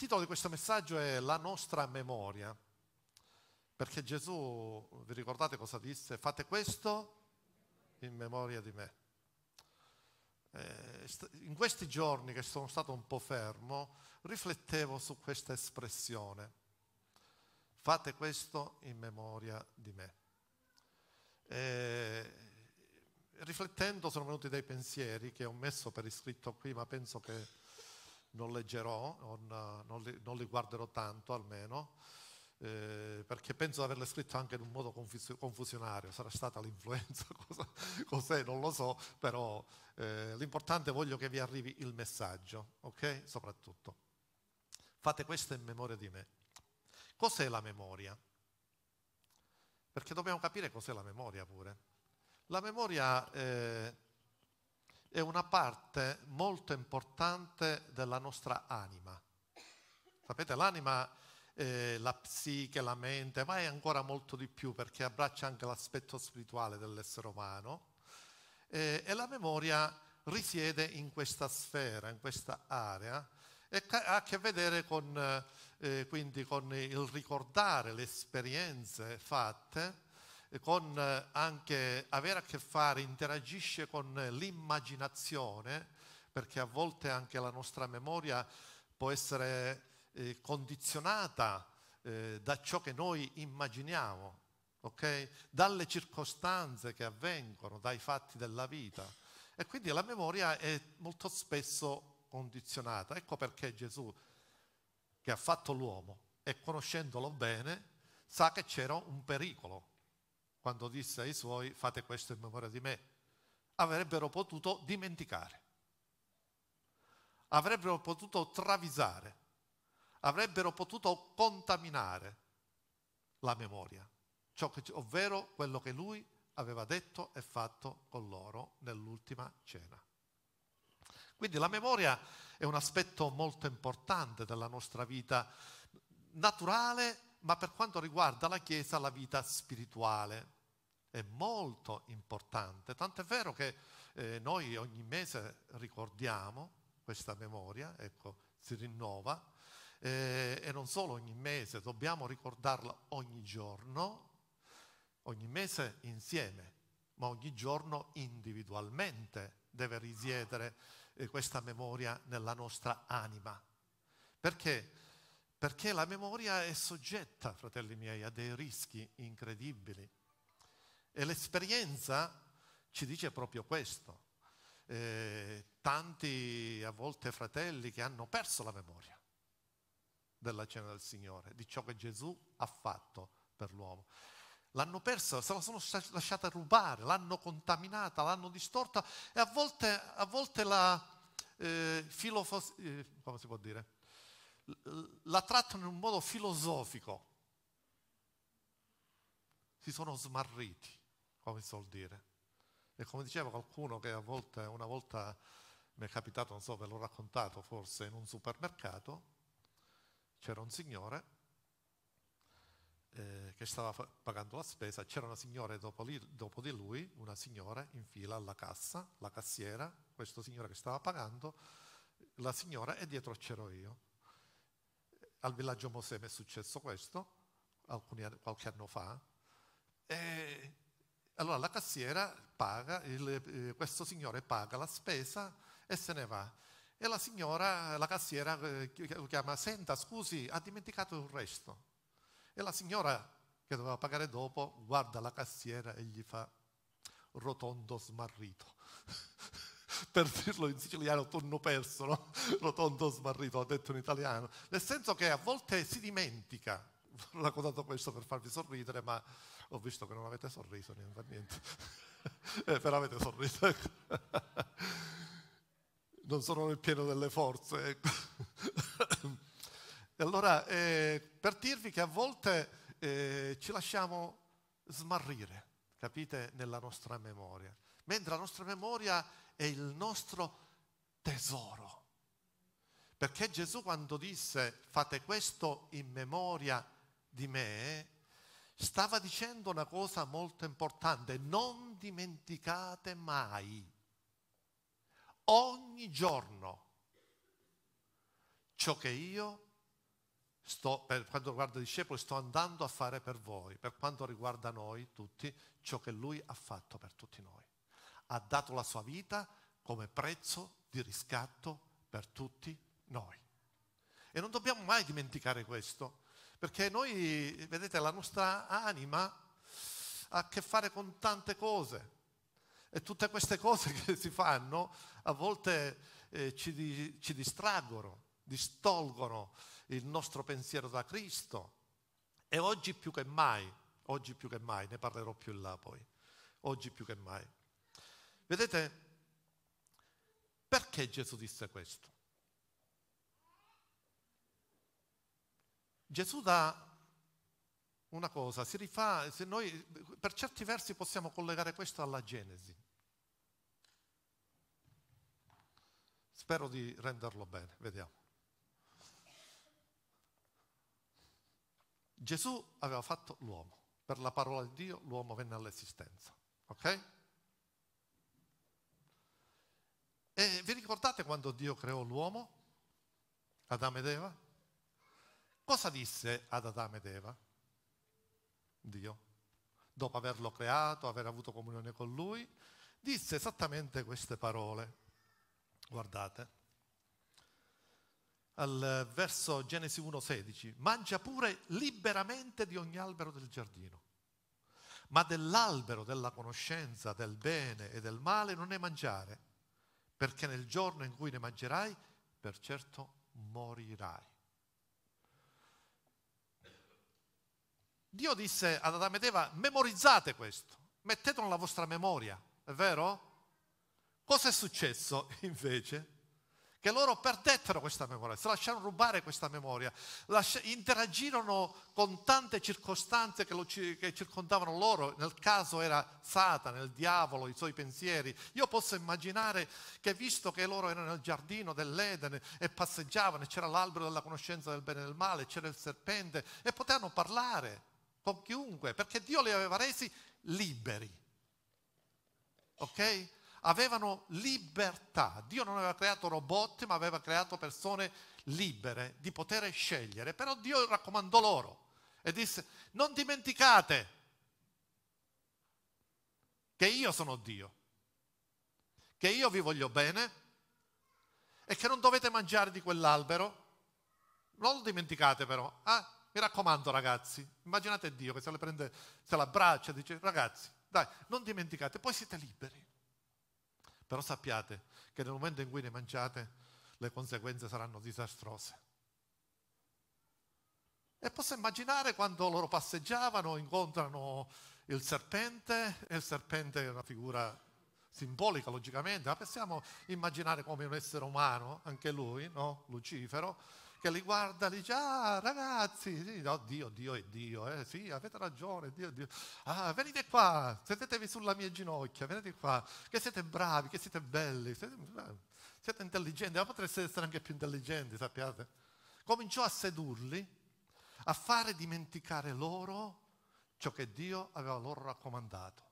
titolo di questo messaggio è La nostra memoria, perché Gesù, vi ricordate cosa disse? Fate questo in memoria di me. Eh, in questi giorni che sono stato un po' fermo, riflettevo su questa espressione. Fate questo in memoria di me. Eh, riflettendo sono venuti dei pensieri che ho messo per iscritto qui, ma penso che non leggerò, non, non, li, non li, guarderò tanto almeno, eh, perché penso di averle scritte anche in un modo confusionario, sarà stata l'influenza, cosa, cos'è, non lo so, però eh, l'importante è voglio che vi arrivi il messaggio, ok? Soprattutto. Fate questo in memoria di me. Cos'è la memoria? Perché dobbiamo capire cos'è la memoria pure. La memoria... Eh, è una parte molto importante della nostra anima. Sapete, l'anima, eh, la psiche, la mente, ma è ancora molto di più perché abbraccia anche l'aspetto spirituale dell'essere umano. Eh, e la memoria risiede in questa sfera, in questa area, e ca- ha a che vedere con, eh, quindi con il ricordare le esperienze fatte con eh, anche avere a che fare, interagisce con eh, l'immaginazione, perché a volte anche la nostra memoria può essere eh, condizionata eh, da ciò che noi immaginiamo, okay? dalle circostanze che avvengono, dai fatti della vita. E quindi la memoria è molto spesso condizionata. Ecco perché Gesù, che ha fatto l'uomo e conoscendolo bene, sa che c'era un pericolo quando disse ai suoi fate questo in memoria di me, avrebbero potuto dimenticare, avrebbero potuto travisare, avrebbero potuto contaminare la memoria, che, ovvero quello che lui aveva detto e fatto con loro nell'ultima cena. Quindi la memoria è un aspetto molto importante della nostra vita naturale ma per quanto riguarda la Chiesa la vita spirituale. È molto importante, tant'è vero che eh, noi ogni mese ricordiamo questa memoria, ecco, si rinnova, eh, e non solo ogni mese, dobbiamo ricordarla ogni giorno, ogni mese insieme, ma ogni giorno individualmente deve risiedere eh, questa memoria nella nostra anima. Perché? perché la memoria è soggetta, fratelli miei, a dei rischi incredibili. E l'esperienza ci dice proprio questo. Eh, tanti a volte fratelli che hanno perso la memoria della cena del Signore, di ciò che Gesù ha fatto per l'uomo. L'hanno persa, se la sono lasciata rubare, l'hanno contaminata, l'hanno distorta e a volte, a volte la eh, filofos- eh, come si può dire? la trattano in un modo filosofico. Si sono smarriti, come si vuol dire. E come diceva qualcuno che volta, una volta mi è capitato, non so, ve l'ho raccontato forse, in un supermercato, c'era un signore eh, che stava pagando la spesa, c'era una signora dopo, lì, dopo, di lui, una signora in fila alla cassa, la cassiera, questo signore che stava pagando, la signora e dietro c'ero io. Al villaggio Mosè mi è successo questo alcuni, qualche anno fa. E allora la cassiera paga, il, eh, questo signore paga la spesa e se ne va. E la signora, la cassiera eh, lo chiama, senta scusi, ha dimenticato il resto. E la signora che doveva pagare dopo guarda la cassiera e gli fa rotondo smarrito. per dirlo in siciliano, tonno perso, no? rotondo smarrito, ho detto in italiano, nel senso che a volte si dimentica, non ho contato questo per farvi sorridere, ma ho visto che non avete sorriso, non fa niente, eh, però avete sorriso. Ecco. non sono nel pieno delle forze. Ecco. e allora, eh, per dirvi che a volte eh, ci lasciamo smarrire, capite, nella nostra memoria, mentre la nostra memoria è il nostro tesoro. Perché Gesù quando disse fate questo in memoria di me, stava dicendo una cosa molto importante, non dimenticate mai, ogni giorno, ciò che io sto, per quanto riguarda i discepoli, sto andando a fare per voi, per quanto riguarda noi tutti, ciò che lui ha fatto per tutti noi ha dato la sua vita come prezzo di riscatto per tutti noi. E non dobbiamo mai dimenticare questo, perché noi, vedete, la nostra anima ha a che fare con tante cose e tutte queste cose che si fanno a volte eh, ci, ci distraggono, distolgono il nostro pensiero da Cristo. E oggi più che mai, oggi più che mai, ne parlerò più in là poi, oggi più che mai. Vedete, perché Gesù disse questo? Gesù dà una cosa, si rifà, se noi per certi versi possiamo collegare questo alla Genesi. Spero di renderlo bene, vediamo. Gesù aveva fatto l'uomo, per la parola di Dio l'uomo venne all'esistenza, ok? E vi ricordate quando Dio creò l'uomo? Adamo ed Eva? Cosa disse ad Adamo ed Eva? Dio, dopo averlo creato, aver avuto comunione con lui, disse esattamente queste parole. Guardate, al eh, verso Genesi 1,16, mangia pure liberamente di ogni albero del giardino, ma dell'albero della conoscenza del bene e del male non ne mangiare perché nel giorno in cui ne mangerai, per certo morirai. Dio disse ad Adamo ed Eva, memorizzate questo, mettetelo nella vostra memoria, è vero? Cosa è successo invece? che loro perdettero questa memoria, si lasciarono rubare questa memoria, lascia, interagirono con tante circostanze che, lo, che, circondavano loro, nel caso era Satana, il diavolo, i suoi pensieri. Io posso immaginare che visto che loro erano nel giardino dell'Eden e passeggiavano, e c'era l'albero della conoscenza del bene e del male, c'era il serpente e potevano parlare con chiunque, perché Dio li aveva resi liberi. Ok? avevano libertà. Dio non aveva creato robot, ma aveva creato persone libere di poter scegliere. Però Dio raccomandò loro e disse, non dimenticate che io sono Dio, che io vi voglio bene e che non dovete mangiare di quell'albero. Non lo dimenticate però. Ah, mi raccomando ragazzi, immaginate Dio che se la prende, se la abbraccia e dice ragazzi, dai, non dimenticate, poi siete liberi. Però sappiate che nel momento in cui ne mangiate le conseguenze saranno disastrose. E posso immaginare quando loro passeggiavano, incontrano il serpente, e il serpente è una figura simbolica logicamente, ma possiamo immaginare come un essere umano, anche lui, no? Lucifero, che li guarda e dice, ah ragazzi, sì, no, Dio, Dio è Dio, eh, sì, avete ragione, Dio, Dio. Ah, venite qua, sedetevi sulla mia ginocchia, venite qua, che siete bravi, che siete belli, siete, siete intelligenti, ma potreste essere anche più intelligenti, sappiate. Cominciò a sedurli, a fare dimenticare loro ciò che Dio aveva loro raccomandato,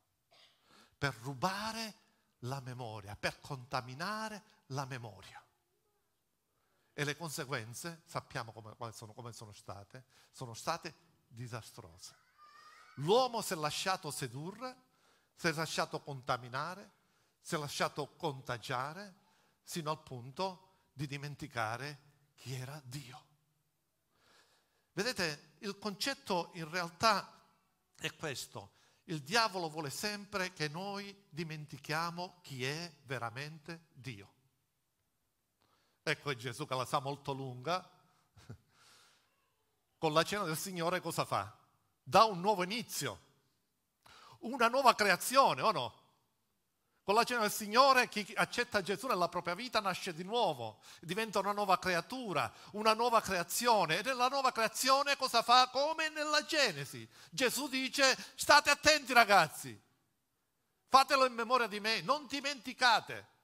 per rubare la memoria, per contaminare la memoria e le conseguenze sappiamo come sono, come sono state, sono state disastrose. L'uomo si è lasciato sedurre, si è lasciato contaminare, si è lasciato contagiare, sino al punto di dimenticare chi era Dio. Vedete, il concetto in realtà è questo. Il diavolo vuole sempre che noi dimentichiamo chi è veramente Dio. Ecco Gesù che la sa molto lunga. Con la cena del Signore cosa fa? Dà un nuovo inizio, una nuova creazione, o no? Con la cena del Signore chi accetta Gesù nella propria vita nasce di nuovo, diventa una nuova creatura, una nuova creazione. E nella nuova creazione cosa fa? Come nella Genesi. Gesù dice state attenti ragazzi, fatelo in memoria di me, non dimenticate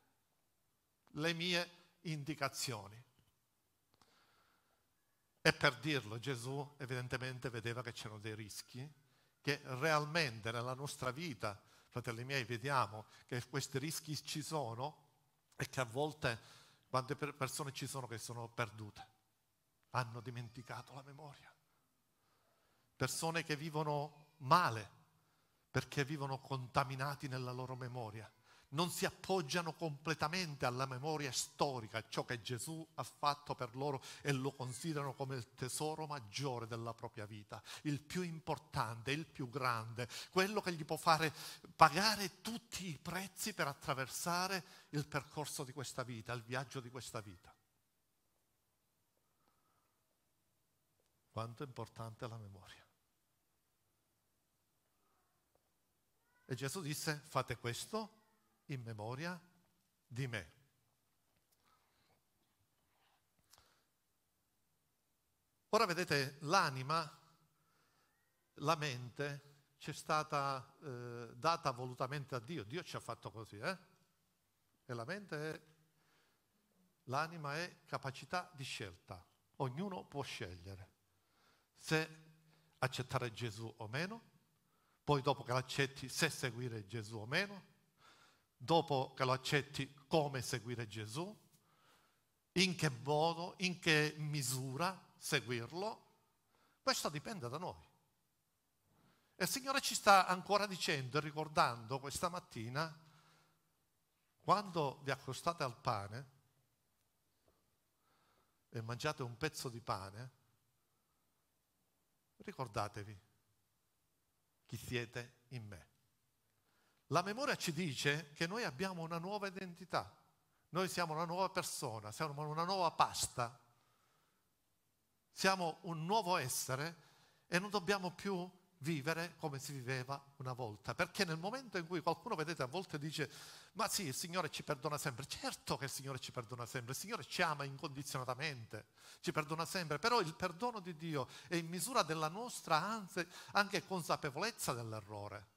le mie indicazioni. E per dirlo Gesù evidentemente vedeva che c'erano dei rischi, che realmente nella nostra vita, fratelli miei, vediamo che questi rischi ci sono e che a volte quante persone ci sono che sono perdute, hanno dimenticato la memoria. Persone che vivono male perché vivono contaminati nella loro memoria non si appoggiano completamente alla memoria storica, ciò che Gesù ha fatto per loro e lo considerano come il tesoro maggiore della propria vita, il più importante, il più grande, quello che gli può fare pagare tutti i prezzi per attraversare il percorso di questa vita, il viaggio di questa vita. Quanto è importante la memoria. E Gesù disse, fate questo in memoria di me. Ora vedete, l'anima, la mente, ci è stata eh, data volutamente a Dio, Dio ci ha fatto così, eh? E la mente è, l'anima è capacità di scelta, ognuno può scegliere se accettare Gesù o meno, poi dopo che l'accetti se seguire Gesù o meno, dopo che lo accetti, come seguire Gesù, in che modo, in che misura seguirlo, questo dipende da noi. E il Signore ci sta ancora dicendo e ricordando questa mattina, quando vi accostate al pane e mangiate un pezzo di pane, ricordatevi chi siete in me. La memoria ci dice che noi abbiamo una nuova identità, noi siamo una nuova persona, siamo una nuova pasta, siamo un nuovo essere e non dobbiamo più vivere come si viveva una volta. Perché nel momento in cui qualcuno, vedete, a volte dice, ma sì, il Signore ci perdona sempre. Certo che il Signore ci perdona sempre, il Signore ci ama incondizionatamente, ci perdona sempre, però il perdono di Dio è in misura della nostra anzi, anche consapevolezza dell'errore.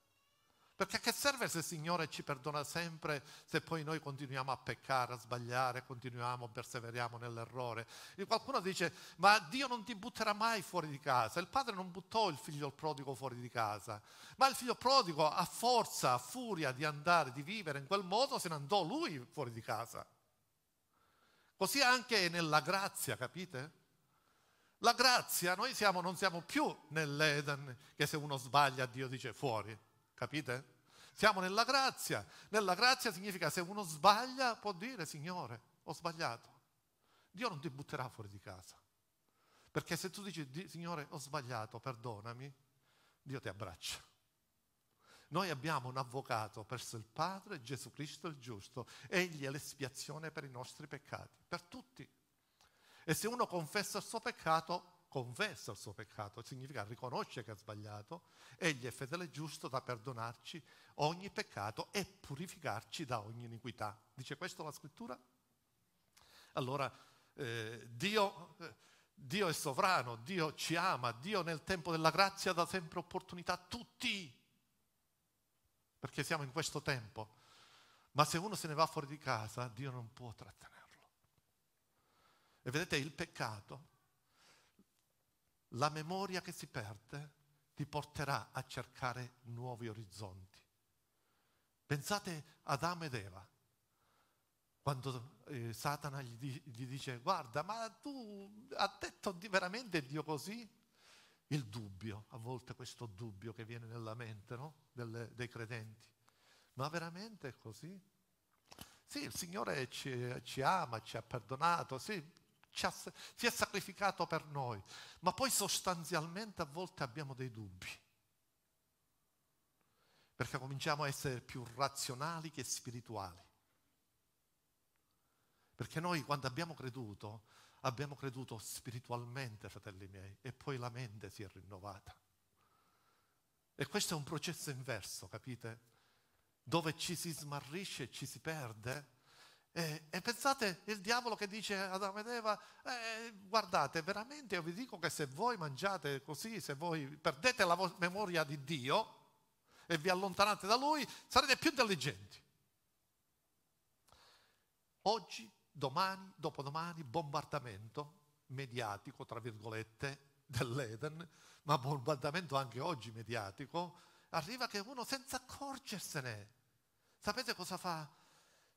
Perché a che serve se il Signore ci perdona sempre se poi noi continuiamo a peccare, a sbagliare, continuiamo, perseveriamo nell'errore? E qualcuno dice, ma Dio non ti butterà mai fuori di casa. Il padre non buttò il figlio prodigo fuori di casa, ma il figlio prodigo a forza, a furia di andare, di vivere in quel modo, se ne andò lui fuori di casa. Così anche nella grazia, capite? La grazia, noi siamo, non siamo più nell'Eden che se uno sbaglia Dio dice fuori Capite? Siamo nella grazia. Nella grazia significa se uno sbaglia può dire Signore, ho sbagliato. Dio non ti butterà fuori di casa. Perché se tu dici Signore, ho sbagliato, perdonami, Dio ti abbraccia. Noi abbiamo un avvocato presso il Padre, Gesù Cristo il giusto. Egli è l'espiazione per i nostri peccati, per tutti. E se uno confessa il suo peccato, confessa il suo peccato, significa riconosce che ha sbagliato, egli è fedele e giusto da perdonarci ogni peccato e purificarci da ogni iniquità. Dice questo la scrittura? Allora, eh, Dio, eh, Dio è sovrano, Dio ci ama, Dio nel tempo della grazia dà sempre opportunità a tutti, perché siamo in questo tempo. Ma se uno se ne va fuori di casa, Dio non può trattenerlo. E vedete, il peccato la memoria che si perde ti porterà a cercare nuovi orizzonti. Pensate ad Adamo ed Eva, quando eh, Satana gli, di, gli, dice guarda, ma tu ha detto veramente Dio così? Il dubbio, a volte questo dubbio che viene nella mente no? Del, dei credenti. Ma veramente è così? Sì, il Signore ci, ci ama, ci ha perdonato, sì, ha, si è sacrificato per noi, ma poi sostanzialmente a volte abbiamo dei dubbi, perché cominciamo a essere più razionali che spirituali. Perché noi quando abbiamo creduto, abbiamo creduto spiritualmente, fratelli miei, e poi la mente si è rinnovata. E questo è un processo inverso, capite? Dove ci si smarrisce e ci si perde eh, e pensate il diavolo che dice ad Adamo ed Eva, eh, guardate, veramente io vi dico che se voi mangiate così, se voi perdete la memoria di Dio e vi allontanate da Lui, sarete più intelligenti. Oggi, domani, dopodomani, bombardamento mediatico, tra virgolette, dell'Eden, ma bombardamento anche oggi mediatico, arriva che uno senza accorgersene, sapete cosa fa?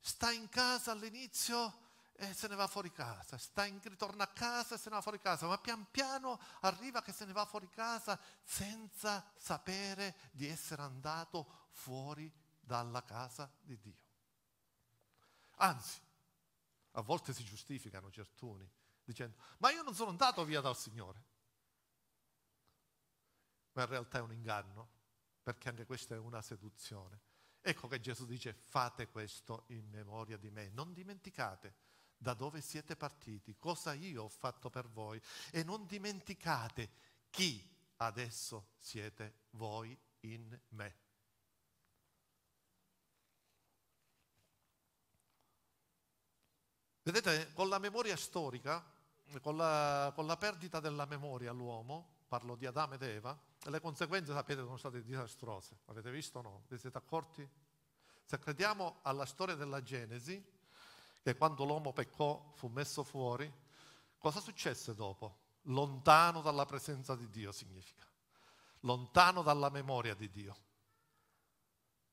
sta in casa all'inizio e se ne va fuori casa, sta in, ritorna a casa e se ne va fuori casa, ma pian piano arriva che se ne va fuori casa senza sapere di essere andato fuori dalla casa di Dio. Anzi, a volte si giustificano certuni dicendo, ma io non sono andato via dal Signore. Ma in realtà è un inganno, perché anche questa è una seduzione Ecco che Gesù dice fate questo in memoria di me, non dimenticate da dove siete partiti, cosa io ho fatto per voi e non dimenticate chi adesso siete voi in me. Vedete, con la memoria storica, con la, con la perdita della memoria all'uomo, parlo di Adamo ed Eva, le conseguenze, sapete, sono state disastrose. Avete visto o no? Vi siete accorti? Se crediamo alla storia della Genesi, che quando l'uomo peccò fu messo fuori, cosa successe dopo? Lontano dalla presenza di Dio significa, lontano dalla memoria di Dio.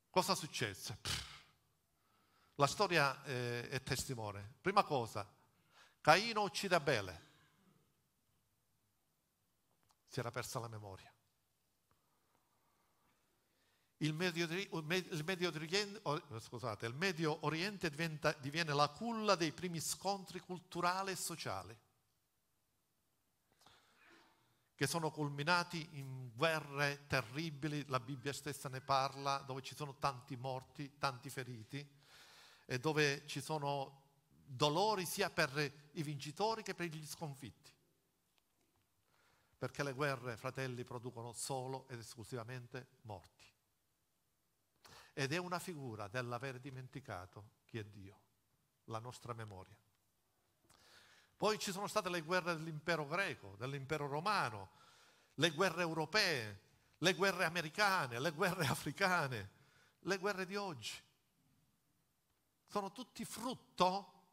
Cosa successe? Pff. La storia eh, è testimone. Prima cosa, Caino uccide Abele. Si era persa la memoria il Medio, il Medio, Oriente, scusate, il Medio Oriente diventa, diviene la culla dei primi scontri culturali e sociali, che sono culminati in guerre terribili, la Bibbia stessa ne parla, dove ci sono tanti morti, tanti feriti, e dove ci sono dolori sia per i vincitori che per gli sconfitti. Perché le guerre, fratelli, producono solo ed esclusivamente morti ed è una figura dell'aver dimenticato chi è Dio, la nostra memoria. Poi ci sono state le guerre dell'impero greco, dell'impero romano, le guerre europee, le guerre americane, le guerre africane, le guerre di oggi. Sono tutti frutto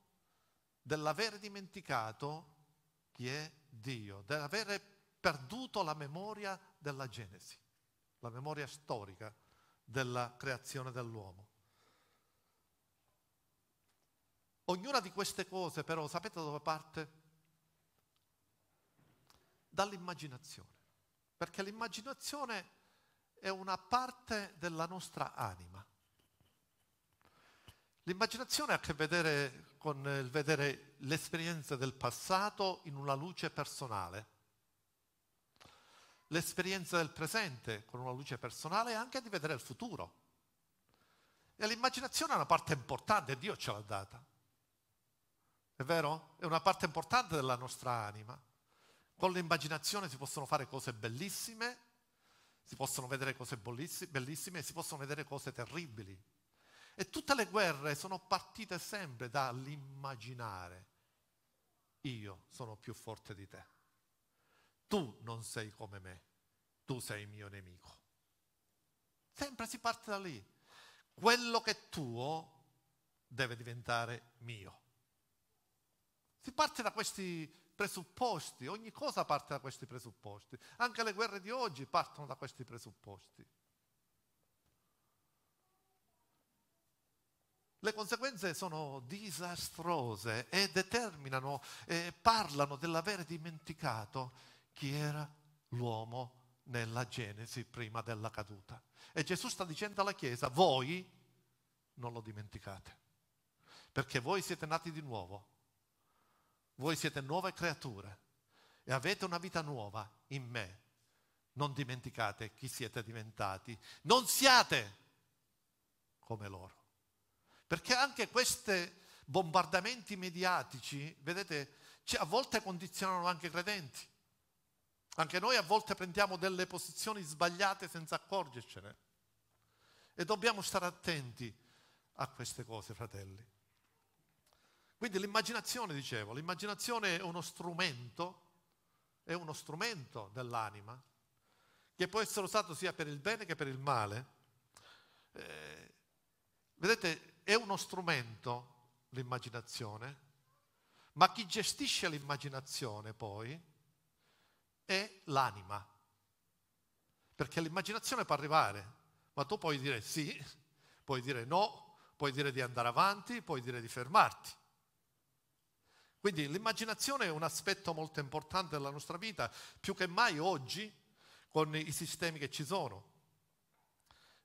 dell'aver dimenticato chi è Dio, dell'avere perduto la memoria della Genesi, la memoria storica della creazione dell'uomo. Ognuna di queste cose però, sapete da dove parte? Dall'immaginazione, perché l'immaginazione è una parte della nostra anima. L'immaginazione ha a che vedere con il vedere l'esperienza del passato in una luce personale l'esperienza del presente con una luce personale e anche di vedere il futuro. E l'immaginazione è una parte importante, Dio ce l'ha data. È vero? È una parte importante della nostra anima. Con l'immaginazione si possono fare cose bellissime, si possono vedere cose bellissime e si possono vedere cose terribili. E tutte le guerre sono partite sempre dall'immaginare. Io sono più forte di te tu non sei come me, tu sei mio nemico. Sempre si parte da lì. Quello che è tuo deve diventare mio. Si parte da questi presupposti, ogni cosa parte da questi presupposti, anche le guerre di oggi partono da questi presupposti. Le conseguenze sono disastrose e determinano, eh, parlano dell'avere dimenticato chi era l'uomo nella Genesi prima della caduta. E Gesù sta dicendo alla Chiesa, voi non lo dimenticate, perché voi siete nati di nuovo, voi siete nuove creature e avete una vita nuova in me. Non dimenticate chi siete diventati, non siate come loro. Perché anche questi bombardamenti mediatici, vedete, cioè a volte condizionano anche i credenti. Anche noi a volte prendiamo delle posizioni sbagliate senza accorgercene. E dobbiamo stare attenti a queste cose, fratelli. Quindi l'immaginazione, dicevo, l'immaginazione è uno strumento, è uno strumento dell'anima che può essere usato sia per il bene che per il male. Eh, vedete, è uno strumento l'immaginazione, ma chi gestisce l'immaginazione poi è l'anima. Perché l'immaginazione può arrivare, ma tu puoi dire sì, puoi dire no, puoi dire di andare avanti, puoi dire di fermarti. Quindi l'immaginazione è un aspetto molto importante della nostra vita, più che mai oggi con i sistemi che ci sono.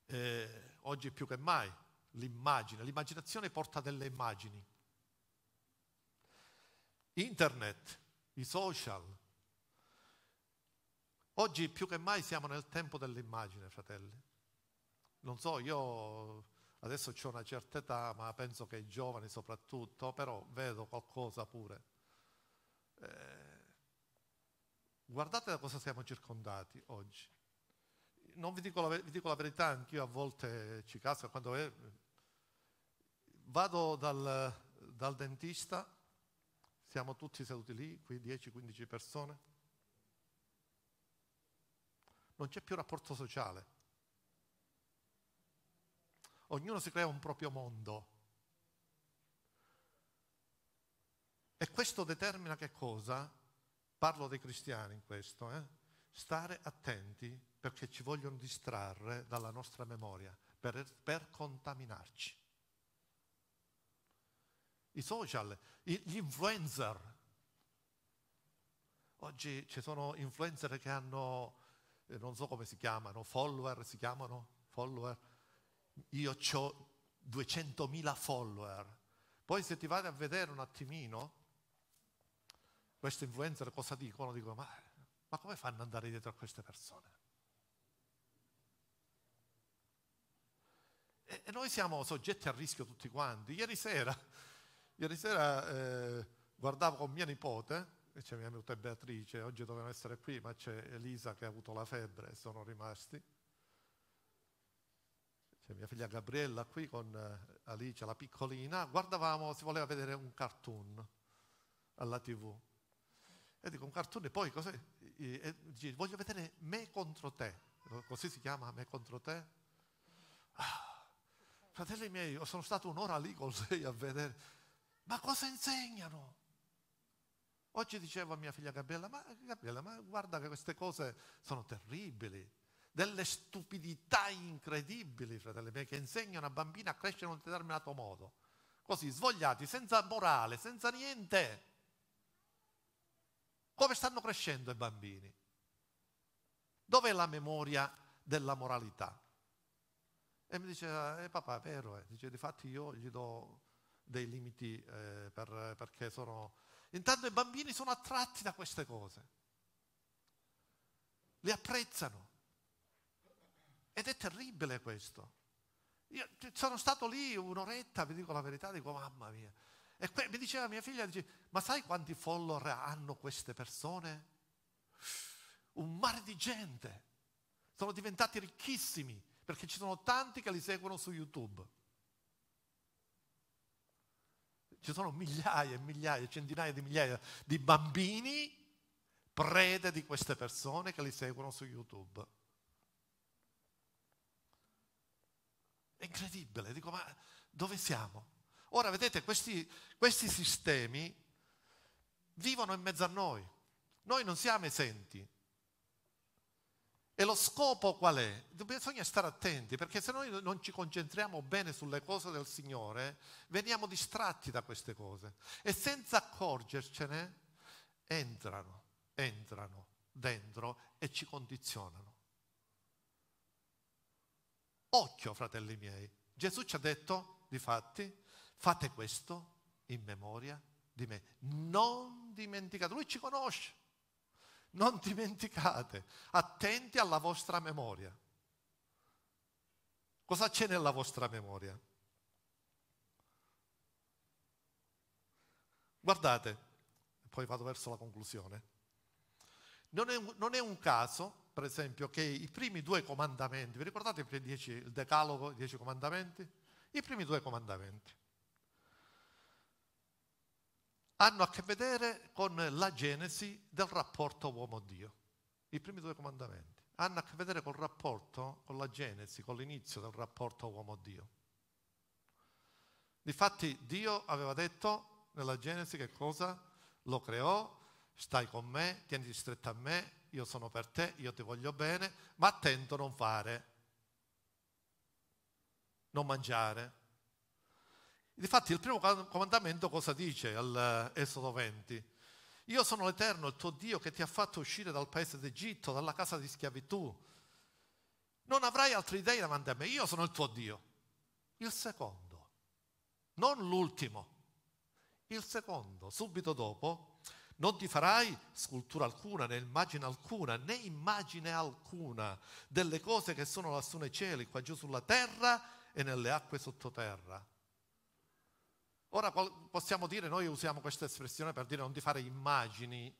Eh, oggi più che mai l'immagine, l'immaginazione porta delle immagini. Internet, i social, Oggi più che mai siamo nel tempo dell'immagine, fratelli. Non so, io adesso ho una certa età, ma penso che i giovani soprattutto, però vedo qualcosa pure. Eh, guardate da cosa siamo circondati oggi. Non vi dico la, vi dico la verità, anch'io a volte ci casco quando è, vado dal, dal dentista, siamo tutti seduti lì, qui 10-15 persone non c'è più rapporto sociale. Ognuno si crea un proprio mondo. E questo determina che cosa? Parlo dei cristiani in questo, eh? stare attenti perché ci vogliono distrarre dalla nostra memoria per, per contaminarci. I social, gli influencer. Oggi ci sono influencer che hanno non so come si chiamano, follower si chiamano? Follower? Io ho 200.000 follower. Poi se ti vado a vedere un attimino, questi influencer cosa dicono? Dicono, ma, ma come fanno ad andare dietro a queste persone? E, e, noi siamo soggetti a rischio tutti quanti. Ieri sera, ieri sera eh, guardavo con mia nipote, e c'è mia venuta Beatrice, oggi dovevano essere qui, ma c'è Elisa che ha avuto la febbre e sono rimasti. C'è mia figlia Gabriella qui con eh, Alice, la piccolina. Guardavamo, si voleva vedere un cartoon alla tv. E dico, un cartoon e poi cos'è? E dice, voglio vedere me contro te. Così si chiama me contro te? Ah, fratelli miei, sono stato un'ora lì con lei a vedere. Ma cosa insegnano? Oggi dicevo a mia figlia Gabriella, ma Gabriella, ma guarda che queste cose sono terribili, delle stupidità incredibili, fratelli miei, che insegnano a bambini a crescere in un determinato modo. Così, svogliati, senza morale, senza niente. Come stanno crescendo i bambini? Dov'è la memoria della moralità? E mi diceva, eh, papà, è vero, eh. dice, difatti io gli do dei limiti eh, per, perché sono Intanto i bambini sono attratti da queste cose, le apprezzano. Ed è terribile questo. Io sono stato lì un'oretta, vi dico la verità, dico mamma mia. E que- mi diceva mia figlia, dice, ma sai quanti follower hanno queste persone? Un mare di gente. Sono diventati ricchissimi perché ci sono tanti che li seguono su YouTube. Ci sono migliaia e migliaia, centinaia di migliaia di bambini prede di queste persone che li seguono su YouTube. È incredibile, dico ma dove siamo? Ora vedete, questi, questi sistemi vivono in mezzo a noi, noi non siamo esenti, e lo scopo qual è? Bisogna stare attenti perché se noi non ci concentriamo bene sulle cose del Signore, veniamo distratti da queste cose e senza accorgercene entrano, entrano dentro e ci condizionano. Occhio, fratelli miei, Gesù ci ha detto, difatti, fate questo in memoria di me. Non dimenticate, lui ci conosce. Non dimenticate, attenti alla vostra memoria. Cosa c'è nella vostra memoria? Guardate, poi vado verso la conclusione. Non è, non è, un caso, per esempio, che i primi due comandamenti, vi ricordate il, dieci, il decalogo, i dieci comandamenti? I primi due comandamenti hanno a che vedere con la genesi del rapporto uomo-dio. I primi due comandamenti hanno a che vedere col rapporto, con la genesi, con l'inizio del rapporto uomo-dio. Difatti Dio aveva detto nella Genesi che cosa? Lo creò, stai con me, tieni stretta a me, io sono per te, io ti voglio bene, ma attento a non fare, non mangiare, Infatti il primo comandamento cosa dice all'Esodo eh, 20? Io sono l'Eterno, il tuo Dio, che ti ha fatto uscire dal paese d'Egitto, dalla casa di schiavitù. Non avrai altri dei davanti a me, io sono il tuo Dio. Il secondo, non l'ultimo, il secondo, subito dopo, non ti farai scultura alcuna, né immagine alcuna, né immagine alcuna delle cose che sono lassù nei cieli, qua giù sulla terra e nelle acque sottoterra Ora possiamo dire, noi usiamo questa espressione per dire non di fare immagini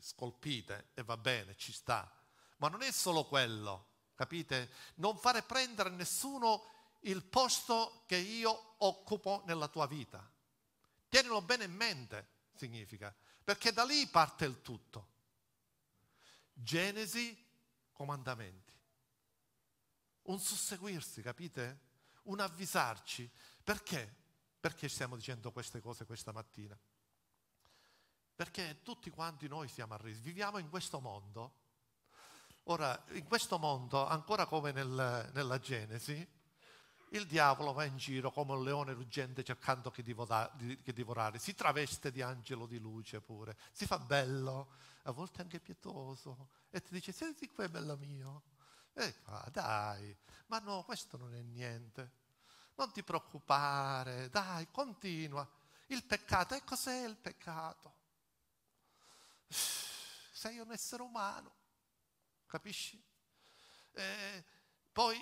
scolpite e va bene, ci sta, ma non è solo quello, capite? Non fare prendere a nessuno il posto che io occupo nella tua vita. Tienilo bene in mente, significa, perché da lì parte il tutto. Genesi, comandamenti. Un susseguirsi, capite? Un avvisarci. Perché? Perché stiamo dicendo queste cose questa mattina? Perché tutti quanti noi siamo a rischio, viviamo in questo mondo. Ora, in questo mondo, ancora come nel, nella Genesi, il diavolo va in giro come un leone ruggente cercando che, divoda, di, che divorare, si traveste di angelo di luce pure, si fa bello, a volte anche pietoso, e ti dice, senti qui, bello mio, e qua, dai, ma no, questo non è niente non ti preoccupare, dai, continua. Il peccato, ecco, e cos'è il peccato? Sei un essere umano, capisci? E eh, poi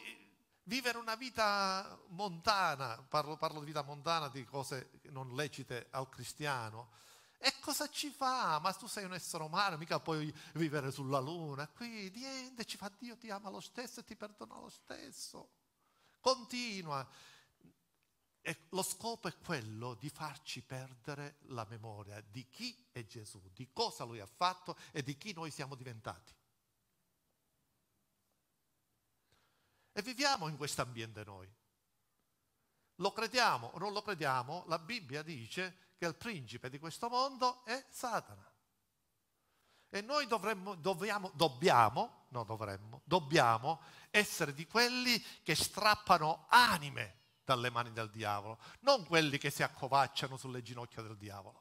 vivere una vita montana, parlo, parlo di vita montana, di cose non lecite al cristiano, e cosa ci fa? Ma tu sei un essere umano, mica puoi vivere sulla luna. Qui niente, ci fa Dio, ti ama lo stesso e ti perdona lo stesso. Continua. E lo scopo è quello di farci perdere la memoria di chi è Gesù, di cosa lui ha fatto e di chi noi siamo diventati. E viviamo in questo ambiente noi. Lo crediamo o non lo crediamo, la Bibbia dice che il principe di questo mondo è Satana. E noi dovremmo, dobbiamo, dobbiamo, no dovremmo, dobbiamo essere di quelli che strappano anime dalle mani del diavolo, non quelli che si accovacciano sulle ginocchia del diavolo.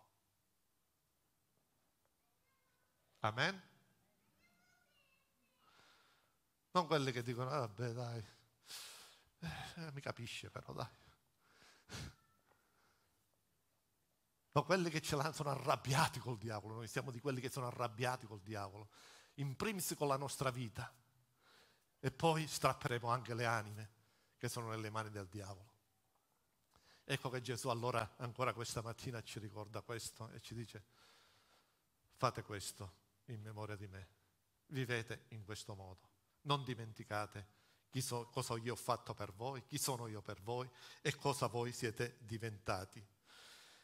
Amen? Non quelli che dicono, ah, vabbè dai, eh, eh, mi capisce però dai. Ma quelli che ce l'hanno sono arrabbiati col diavolo, noi siamo di quelli che sono arrabbiati col diavolo, in primis con la nostra vita e poi strapperemo anche le anime che sono nelle mani del diavolo. Ecco che Gesù allora ancora questa mattina ci ricorda questo e ci dice fate questo in memoria di me, vivete in questo modo, non dimenticate so, cosa io ho fatto per voi, chi sono io per voi e cosa voi siete diventati.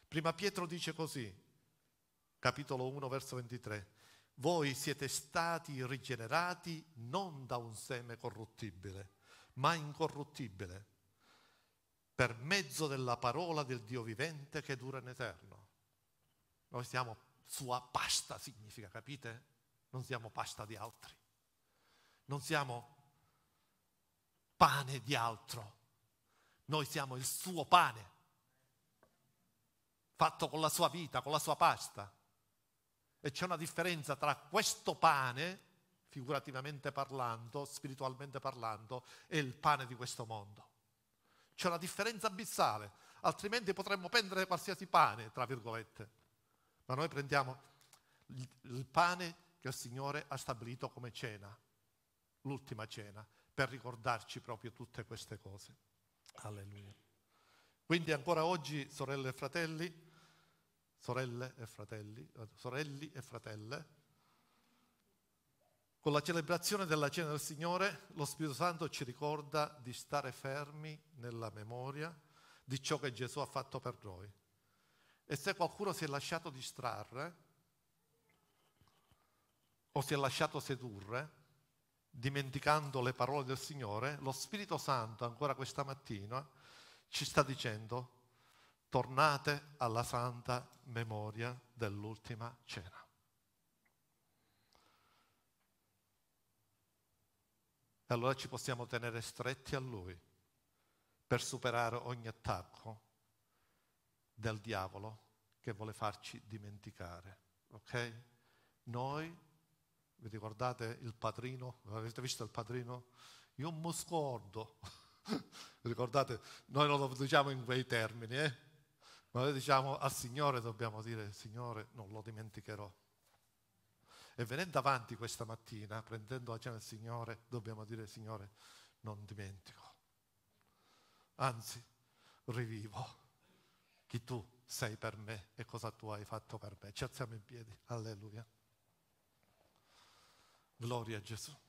Prima Pietro dice così, capitolo 1 verso 23, voi siete stati rigenerati non da un seme corruttibile, ma incorruttibile per mezzo della parola del Dio vivente che dura in eterno. Noi siamo sua pasta, significa, capite? Non siamo pasta di altri. Non siamo pane di altro. Noi siamo il suo pane, fatto con la sua vita, con la sua pasta. E c'è una differenza tra questo pane, figurativamente parlando, spiritualmente parlando, e il pane di questo mondo. C'è una differenza abissale, altrimenti potremmo prendere qualsiasi pane, tra virgolette. Ma noi prendiamo il pane che il Signore ha stabilito come cena, l'ultima cena, per ricordarci proprio tutte queste cose. Alleluia. Quindi ancora oggi, sorelle e fratelli, sorelle e fratelli, sorelli e fratelle, con la celebrazione della Cena del Signore, lo Spirito Santo ci ricorda di stare fermi nella memoria di ciò che Gesù ha fatto per noi. E se qualcuno si è lasciato distrarre o si è lasciato sedurre, dimenticando le parole del Signore, lo Spirito Santo ancora questa mattina ci sta dicendo, tornate alla santa memoria dell'ultima cena. E allora ci possiamo tenere stretti a Lui per superare ogni attacco del diavolo che vuole farci dimenticare. Ok? Noi, vi ricordate il padrino? Avete visto il padrino? Io mi scordo. ricordate? Noi non lo diciamo in quei termini, eh? ma noi diciamo al Signore, dobbiamo dire, Signore, non lo dimenticherò. E venendo avanti questa mattina, prendendo la cena del Signore, dobbiamo dire Signore, non dimentico, anzi rivivo chi tu sei per me e cosa tu hai fatto per me. Ci alziamo in piedi, alleluia. Gloria a Gesù.